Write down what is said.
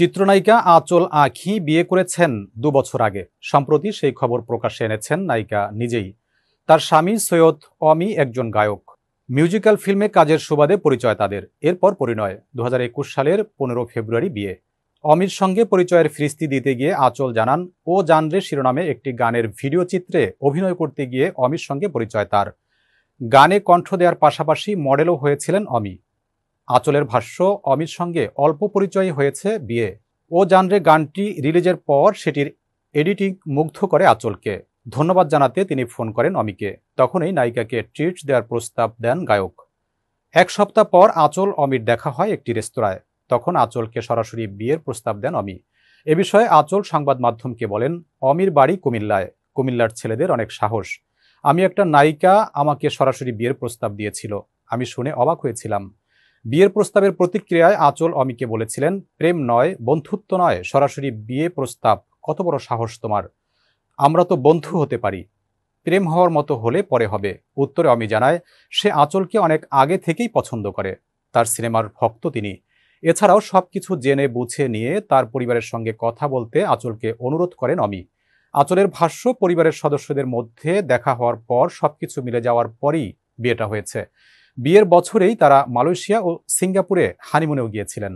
চিত্রনায়িকা আঁচল আখি বিয়ে করেছেন দু বছর আগে সম্প্রতি সেই খবর প্রকাশে এনেছেন নায়িকা নিজেই তার স্বামী সৈয়দ অমি একজন গায়ক মিউজিক্যাল ফিল্মে কাজের সুবাদে পরিচয় তাদের এরপর পরিণয় দু সালের পনেরো ফেব্রুয়ারি বিয়ে অমির সঙ্গে পরিচয়ের ফিরিস্তি দিতে গিয়ে আঁচল জানান ও জানরে শিরোনামে একটি গানের ভিডিও চিত্রে অভিনয় করতে গিয়ে অমির সঙ্গে পরিচয় তার গানে কণ্ঠ দেওয়ার পাশাপাশি মডেলও হয়েছিলেন অমি আচলের ভাষ্য অমিত সঙ্গে অল্প পরিচয় হয়েছে বিয়ে ও জানরে গানটি রিলিজের পর সেটির এডিটিং মুগ্ধ করে আচলকে ধন্যবাদ জানাতে তিনি ফোন করেন অমিকে তখনই নায়িকাকে ট্রিট দেওয়ার প্রস্তাব দেন গায়ক এক সপ্তাহ পর আচল অমির দেখা হয় একটি রেস্তোরাঁয় তখন আচলকে সরাসরি বিয়ের প্রস্তাব দেন অমি এ বিষয়ে আচল সংবাদ মাধ্যমকে বলেন অমির বাড়ি কুমিল্লায় কুমিল্লার ছেলেদের অনেক সাহস আমি একটা নায়িকা আমাকে সরাসরি বিয়ের প্রস্তাব দিয়েছিল আমি শুনে অবাক হয়েছিলাম বিয়ের প্রস্তাবের প্রতিক্রিয়ায় আচল অমিকে বলেছিলেন প্রেম নয় বন্ধুত্ব নয় সরাসরি বিয়ে প্রস্তাব কত বড় সাহস তোমার আমরা তো বন্ধু হতে পারি প্রেম হওয়ার মতো হলে পরে হবে উত্তরে অমি জানায় সে আঁচলকে অনেক আগে থেকেই পছন্দ করে তার সিনেমার ভক্ত তিনি এছাড়াও সব কিছু জেনে বুঝে নিয়ে তার পরিবারের সঙ্গে কথা বলতে আঁচলকে অনুরোধ করেন অমি আঁচলের ভাষ্য পরিবারের সদস্যদের মধ্যে দেখা হওয়ার পর সব কিছু মিলে যাওয়ার পরই বিয়েটা হয়েছে বিয়ের বছরেই তারা মালয়েশিয়া ও সিঙ্গাপুরে হানিমুনেও গিয়েছিলেন